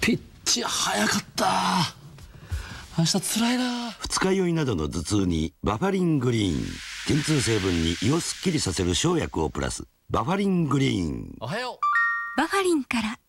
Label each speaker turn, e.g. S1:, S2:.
S1: ピッチ早かっ
S2: た明日つらいな二日酔いなどの頭痛にバファリングリーン鎮痛成分に胃をすっきりさせる生薬をプラスバファリングリーンおは
S3: ようバファリンから